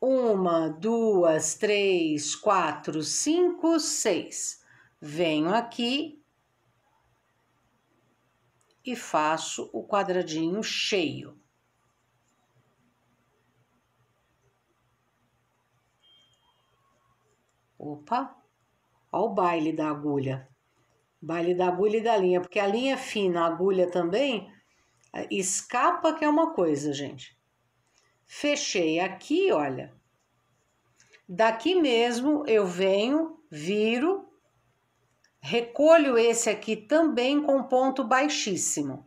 uma, duas, três, quatro, cinco, seis. Venho aqui e faço o quadradinho cheio. Opa! Olha o baile da agulha. Baile da agulha e da linha, porque a linha é fina, a agulha também, escapa que é uma coisa, gente. Fechei aqui, olha. Daqui mesmo eu venho, viro, recolho esse aqui também com ponto baixíssimo.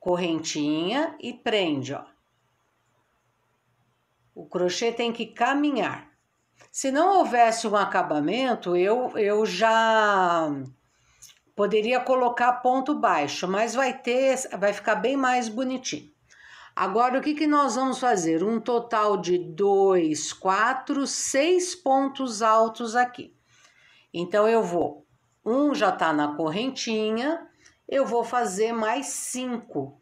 Correntinha e prende, ó. O crochê tem que caminhar. Se não houvesse um acabamento, eu, eu já poderia colocar ponto baixo, mas vai ter, vai ficar bem mais bonitinho. Agora, o que, que nós vamos fazer? Um total de dois, quatro, seis pontos altos aqui. Então, eu vou, um já tá na correntinha, eu vou fazer mais cinco.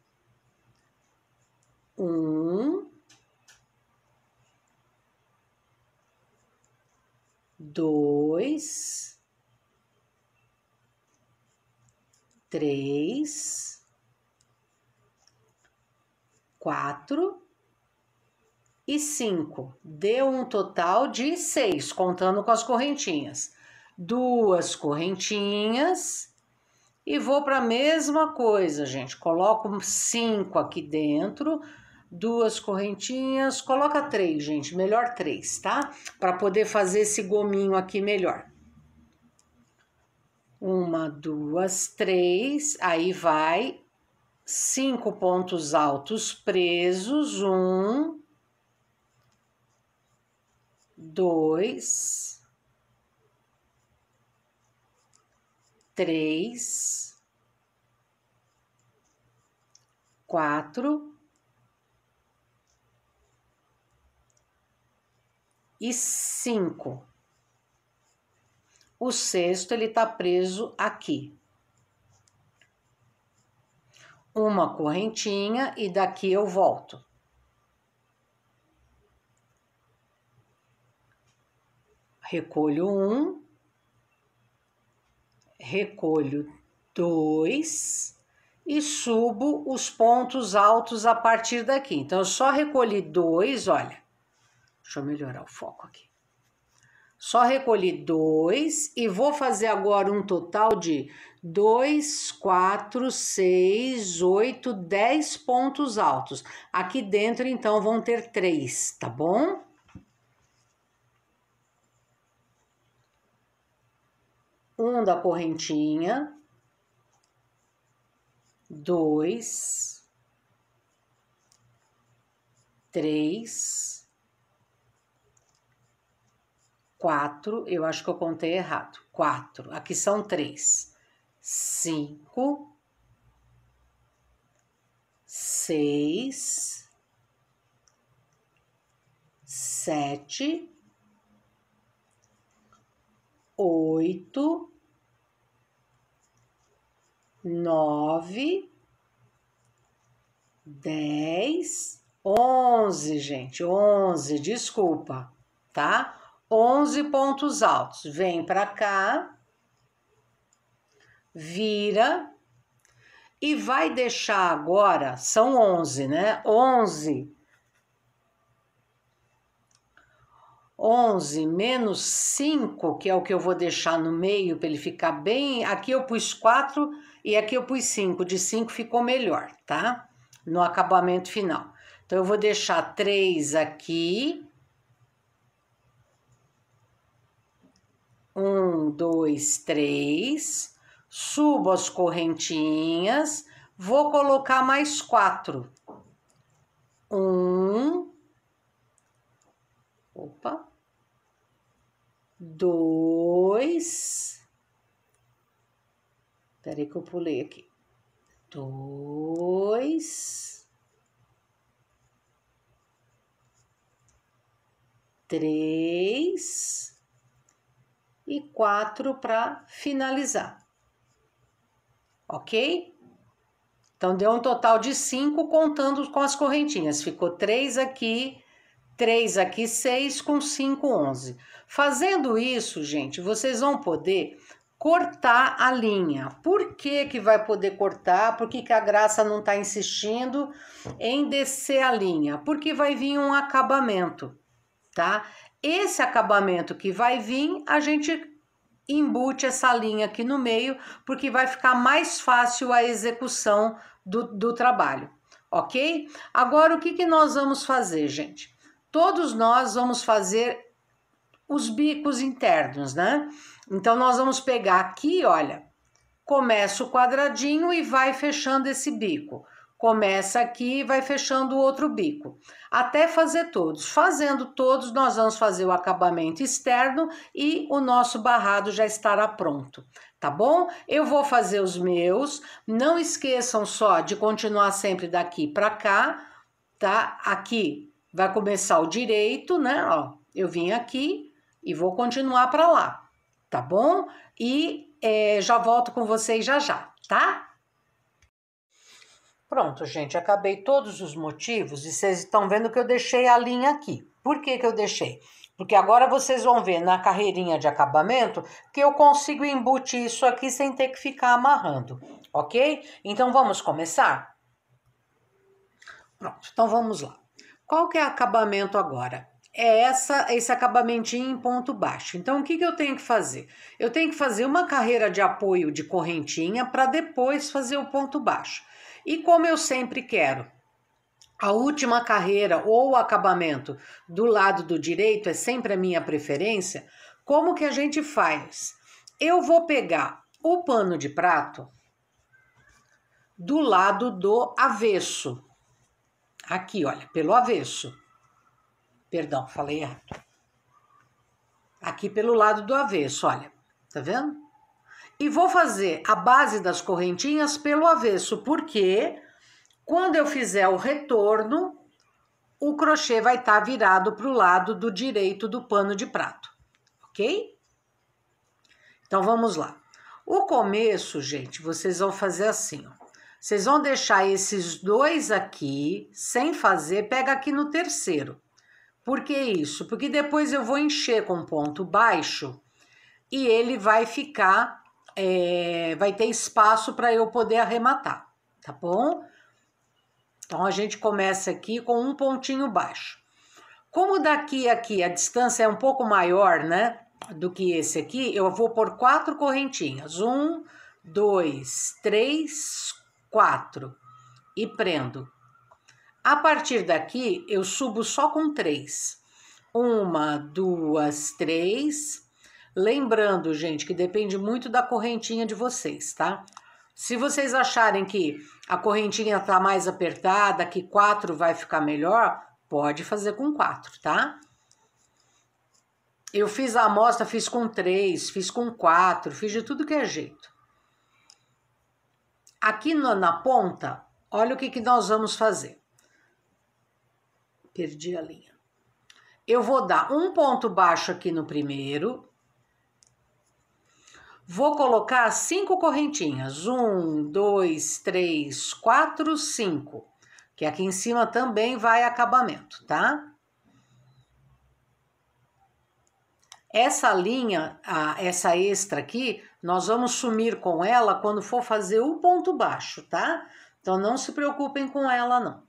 Um, dois, três, quatro e cinco. Deu um total de seis, contando com as correntinhas. Duas correntinhas. E vou para a mesma coisa, gente. Coloco cinco aqui dentro duas correntinhas, coloca três, gente, melhor três, tá? Para poder fazer esse gominho aqui melhor. Uma, duas, três, aí vai cinco pontos altos presos, um, dois, três, quatro e cinco. O sexto ele está preso aqui. Uma correntinha e daqui eu volto. Recolho um, recolho dois e subo os pontos altos a partir daqui. Então, eu só recolhi dois, olha Deixa eu melhorar o foco aqui. Só recolhi dois e vou fazer agora um total de dois, quatro, seis, oito, dez pontos altos. Aqui dentro, então, vão ter três, tá bom? Um da correntinha, dois, três quatro, eu acho que eu contei errado. Quatro, aqui são três. Cinco, seis, sete, oito, nove, dez, onze, gente, onze, desculpa, tá? 11 pontos altos. Vem para cá, vira e vai deixar agora, são 11, né? 11 11 menos 5, que é o que eu vou deixar no meio para ele ficar bem. Aqui eu pus 4 e aqui eu pus 5. De 5 ficou melhor, tá? No acabamento final. Então eu vou deixar 3 aqui Um, dois, três. Subo as correntinhas. Vou colocar mais quatro. Um. Opa. Dois. aí que eu pulei aqui. Dois. Três e quatro para finalizar. Ok? Então deu um total de cinco contando com as correntinhas. Ficou três aqui, três aqui, seis com cinco, onze. Fazendo isso, gente, vocês vão poder cortar a linha. Por que, que vai poder cortar? Por que, que a graça não está insistindo em descer a linha? Porque vai vir um acabamento, tá? Esse acabamento que vai vir, a gente embute essa linha aqui no meio, porque vai ficar mais fácil a execução do, do trabalho, ok? Agora, o que, que nós vamos fazer, gente? Todos nós vamos fazer os bicos internos, né? Então, nós vamos pegar aqui, olha, começa o quadradinho e vai fechando esse bico. Começa aqui e vai fechando o outro bico, até fazer todos. Fazendo todos, nós vamos fazer o acabamento externo e o nosso barrado já estará pronto, tá bom? Eu vou fazer os meus. Não esqueçam só de continuar sempre daqui para cá, tá? Aqui vai começar o direito, né? Ó, eu vim aqui e vou continuar para lá, tá bom? E é, já volto com vocês já já, tá? Pronto, gente, acabei todos os motivos e vocês estão vendo que eu deixei a linha aqui. Por que, que eu deixei? Porque agora vocês vão ver na carreirinha de acabamento que eu consigo embutir isso aqui sem ter que ficar amarrando, ok? Então vamos começar? Pronto, então vamos lá. Qual que é o acabamento agora? É essa, esse acabamentinho em ponto baixo. Então, o que, que eu tenho que fazer? Eu tenho que fazer uma carreira de apoio de correntinha para depois fazer o ponto baixo. E como eu sempre quero, a última carreira ou acabamento do lado do direito é sempre a minha preferência, como que a gente faz? Eu vou pegar o pano de prato do lado do avesso. Aqui, olha, pelo avesso. Perdão, falei errado. Aqui pelo lado do avesso, olha, tá vendo? E vou fazer a base das correntinhas pelo avesso, porque quando eu fizer o retorno, o crochê vai estar tá virado para o lado do direito do pano de prato, ok? Então, vamos lá. O começo, gente, vocês vão fazer assim, ó. Vocês vão deixar esses dois aqui sem fazer, pega aqui no terceiro. Por que isso? Porque depois eu vou encher com ponto baixo e ele vai ficar é, vai ter espaço para eu poder arrematar, tá bom? Então, a gente começa aqui com um pontinho baixo. Como daqui aqui a distância é um pouco maior, né, do que esse aqui, eu vou por quatro correntinhas. Um, dois, três, quatro. E prendo. A partir daqui, eu subo só com três. Uma, duas, três, Lembrando, gente, que depende muito da correntinha de vocês, tá? Se vocês acharem que a correntinha tá mais apertada, que quatro vai ficar melhor, pode fazer com quatro, tá? Eu fiz a amostra, fiz com três, fiz com quatro, fiz de tudo que é jeito. Aqui na, na ponta, olha o que, que nós vamos fazer. Perdi a linha. Eu vou dar um ponto baixo aqui no primeiro, Vou colocar cinco correntinhas. Um, dois, três, quatro, cinco. Que aqui em cima também vai acabamento, tá? Essa linha, essa extra aqui, nós vamos sumir com ela quando for fazer o ponto baixo, tá? Então, não se preocupem com ela, não.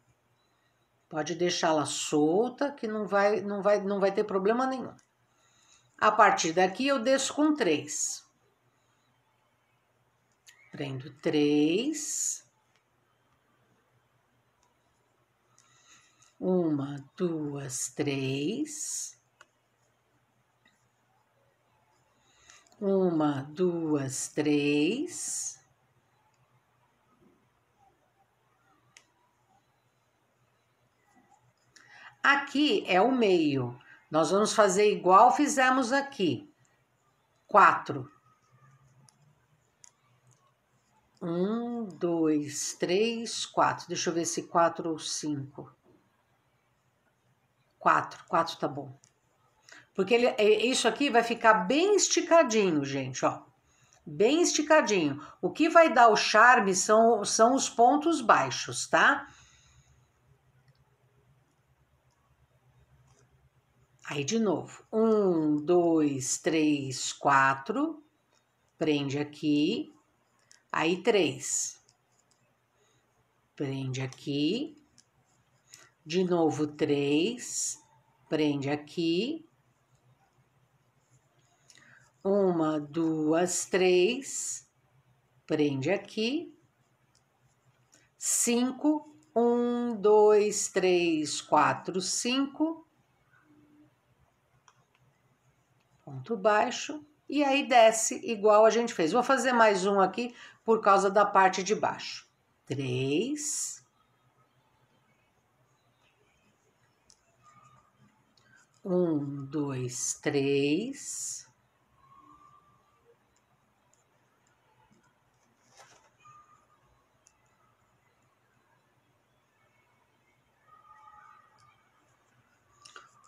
Pode deixá-la solta, que não vai, não, vai, não vai ter problema nenhum. A partir daqui, eu desço com três. Prendo três. Uma, duas, três. Uma, duas, três. Aqui é o meio. Nós vamos fazer igual fizemos aqui. Quatro. Um, dois, três, quatro. Deixa eu ver se quatro ou cinco. Quatro, quatro tá bom. Porque ele, é, isso aqui vai ficar bem esticadinho, gente, ó. Bem esticadinho. O que vai dar o charme são, são os pontos baixos, tá? Aí de novo. Um, dois, três, quatro. Prende aqui Aí, três. Prende aqui. De novo, três. Prende aqui. Uma, duas, três. Prende aqui. Cinco. Um, dois, três, quatro, cinco. Ponto baixo. E aí desce igual a gente fez. Vou fazer mais um aqui por causa da parte de baixo. Três. Um, dois, três.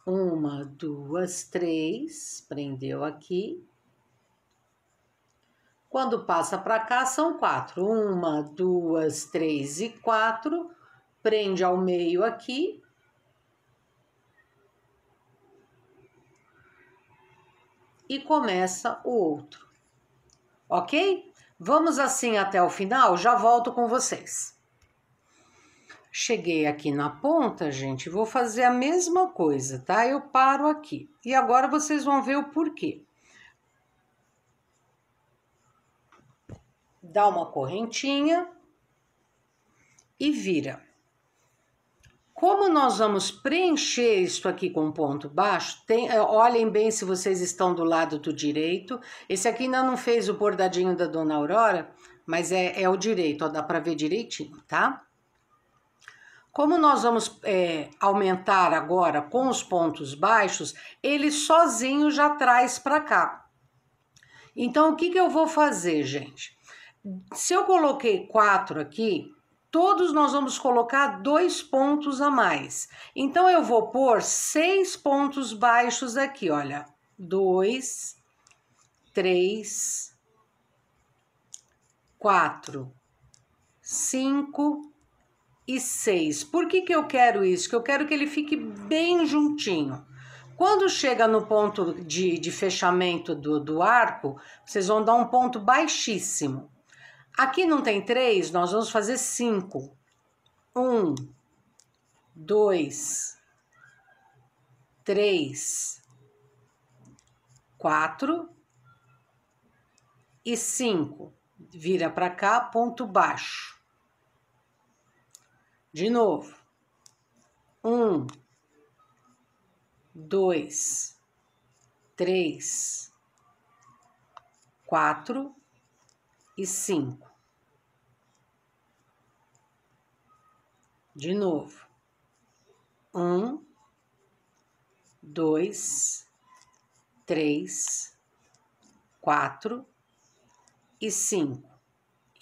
Uma, duas, três, prendeu aqui. Quando passa para cá, são quatro. Uma, duas, três e quatro. Prende ao meio aqui. E começa o outro. Ok? Vamos assim até o final, já volto com vocês. Cheguei aqui na ponta, gente, vou fazer a mesma coisa, tá? Eu paro aqui. E agora vocês vão ver o porquê. dá uma correntinha e vira. Como nós vamos preencher isso aqui com ponto baixo, tem, é, olhem bem se vocês estão do lado do direito. Esse aqui ainda não fez o bordadinho da Dona Aurora, mas é, é o direito, ó, dá para ver direitinho, tá? Como nós vamos é, aumentar agora com os pontos baixos, ele sozinho já traz para cá. Então, o que, que eu vou fazer, gente? se eu coloquei quatro aqui, todos nós vamos colocar dois pontos a mais. Então, eu vou pôr seis pontos baixos aqui, olha. Dois, três, quatro, cinco e seis. Por que, que eu quero isso? Que eu quero que ele fique bem juntinho. Quando chega no ponto de, de fechamento do, do arco, vocês vão dar um ponto baixíssimo. Aqui não tem três, nós vamos fazer cinco. Um, dois, três, quatro e cinco. Vira para cá, ponto baixo. De novo. Um, dois, três, quatro e cinco. De novo. Um, dois, três, quatro e cinco.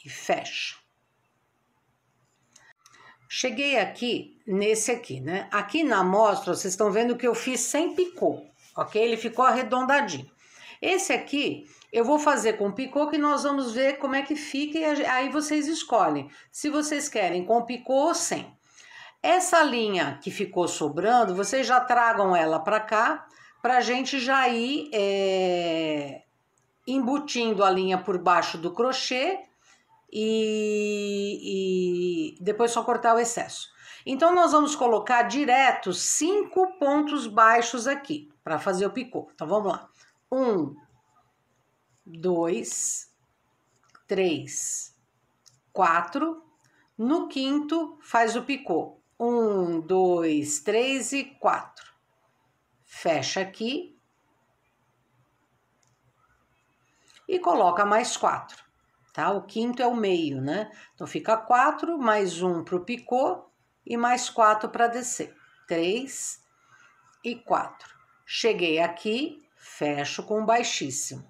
E fecha. Cheguei aqui, nesse aqui, né? Aqui na amostra, vocês estão vendo que eu fiz sem picô, ok? Ele ficou arredondadinho. Esse aqui, eu vou fazer com picô que nós vamos ver como é que fica e aí vocês escolhem se vocês querem com picô ou sem. Essa linha que ficou sobrando, vocês já tragam ela para cá para a gente já ir é, embutindo a linha por baixo do crochê e, e depois só cortar o excesso. Então, nós vamos colocar direto cinco pontos baixos aqui para fazer o picô. Então, vamos lá. Um, dois, três, quatro. No quinto, faz o picô. Um, dois, três e quatro. Fecha aqui. E coloca mais quatro, tá? O quinto é o meio, né? Então fica quatro, mais um para o picô e mais quatro para descer. Três e quatro. Cheguei aqui, fecho com baixíssimo.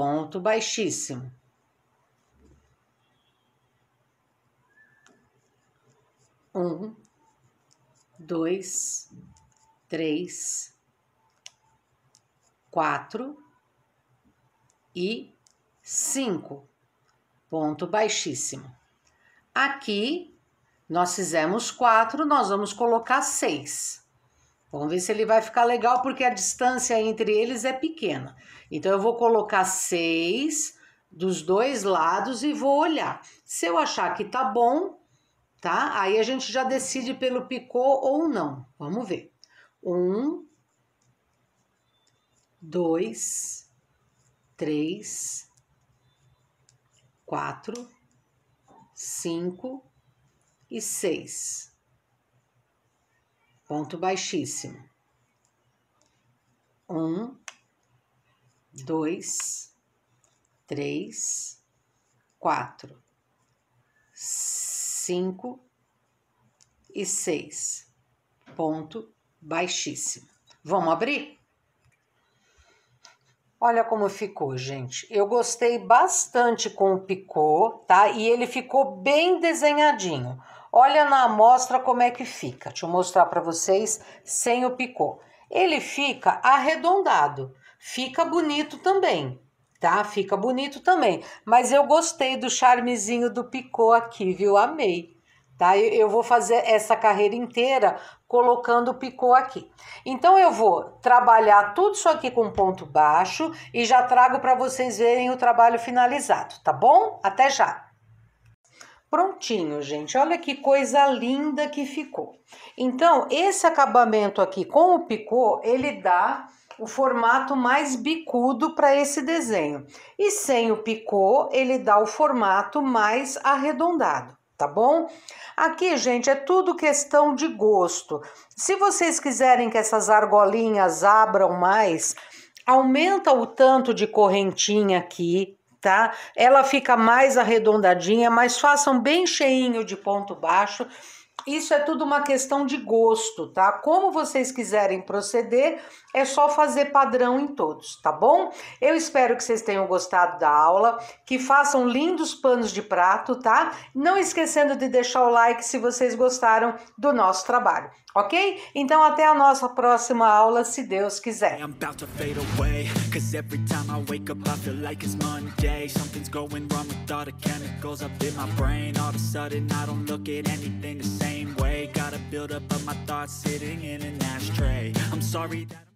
ponto baixíssimo. Um, dois, três, quatro e cinco, ponto baixíssimo. Aqui nós fizemos quatro, nós vamos colocar seis. Vamos ver se ele vai ficar legal, porque a distância entre eles é pequena. Então, eu vou colocar seis dos dois lados e vou olhar. Se eu achar que tá bom, tá? Aí a gente já decide pelo picô ou não. Vamos ver. Um, dois, três, quatro, cinco e seis ponto baixíssimo. Um, dois, três, quatro, cinco e seis, ponto baixíssimo. Vamos abrir? Olha como ficou, gente. Eu gostei bastante com o picô, tá? E ele ficou bem desenhadinho. Olha na amostra como é que fica. Deixa eu mostrar para vocês sem o picô. Ele fica arredondado, fica bonito também, tá? Fica bonito também. Mas eu gostei do charmezinho do picô aqui, viu? Amei. Tá? Eu vou fazer essa carreira inteira colocando o picô aqui. Então, eu vou trabalhar tudo isso aqui com ponto baixo e já trago para vocês verem o trabalho finalizado, tá bom? Até já! Prontinho, gente. Olha que coisa linda que ficou. Então, esse acabamento aqui com o picô, ele dá o formato mais bicudo para esse desenho. E sem o picô, ele dá o formato mais arredondado tá bom? Aqui, gente, é tudo questão de gosto. Se vocês quiserem que essas argolinhas abram mais, aumenta o tanto de correntinha aqui, tá? Ela fica mais arredondadinha, mas façam bem cheinho de ponto baixo. Isso é tudo uma questão de gosto, tá? Como vocês quiserem proceder, é só fazer padrão em todos, tá bom? Eu espero que vocês tenham gostado da aula, que façam lindos panos de prato, tá? Não esquecendo de deixar o like se vocês gostaram do nosso trabalho, ok? Então até a nossa próxima aula, se Deus quiser. build up of my thoughts sitting in an ashtray. I'm sorry that.